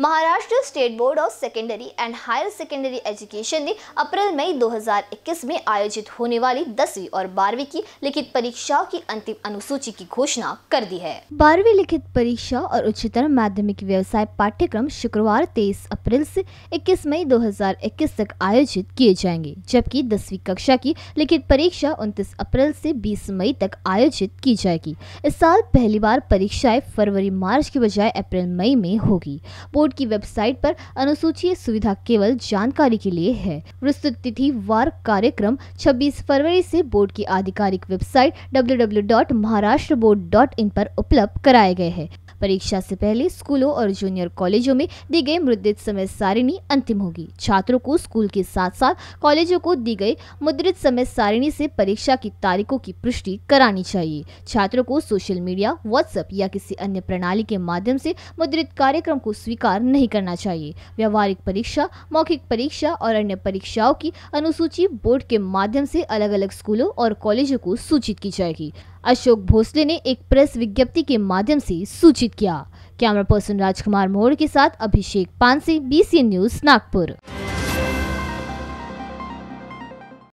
Maharashtra state board of secondary and higher secondary education ने अप्रैल मई 2021 में आयोजित होने वाली दसवीं और बारहवीं की लिखित परीक्षाओं की अंतिम अनुसूची की घोषणा कर दी है बारहवीं लिखित परीक्षा और उच्चतर माध्यमिक व्यवसाय पाठ्यक्रम शुक्रवार 23 अप्रैल से 21 मई 2021 तक आयोजित किए जाएंगे जबकि दसवीं कक्षा की लिखित परीक्षा उनतीस अप्रैल से बीस मई तक आयोजित की जाएगी इस साल पहली बार परीक्षाएं फरवरी मार्च के बजाय अप्रैल मई में होगी बोर्ड की वेबसाइट पर अनुसूचित सुविधा केवल जानकारी के लिए है विस्तृत तिथि वार कार्यक्रम 26 फरवरी से बोर्ड की आधिकारिक वेबसाइट www.maharashtraboard.in पर उपलब्ध कराए गए हैं परीक्षा से पहले स्कूलों और जूनियर कॉलेजों में दी गई मुद्रित समय सारिणी अंतिम होगी छात्रों को स्कूल के साथ साथ कॉलेजों को दी गई मुद्रित समय सारिणी से परीक्षा की तारीखों की पुष्टि करानी चाहिए छात्रों को सोशल मीडिया व्हाट्सएप या किसी अन्य प्रणाली के माध्यम से मुद्रित कार्यक्रम को स्वीकार स्वीकार नहीं करना चाहिए व्यावहारिक परीक्षा मौखिक परीक्षा और अन्य परीक्षाओं की अनुसूची बोर्ड के माध्यम से अलग अलग स्कूलों और कॉलेजों को सूचित की जाएगी अशोक भोसले ने एक प्रेस विज्ञप्ति के माध्यम से सूचित किया कैमरा पर्सन राजकुमार मोड़ के साथ अभिषेक पानसे बी न्यूज नागपुर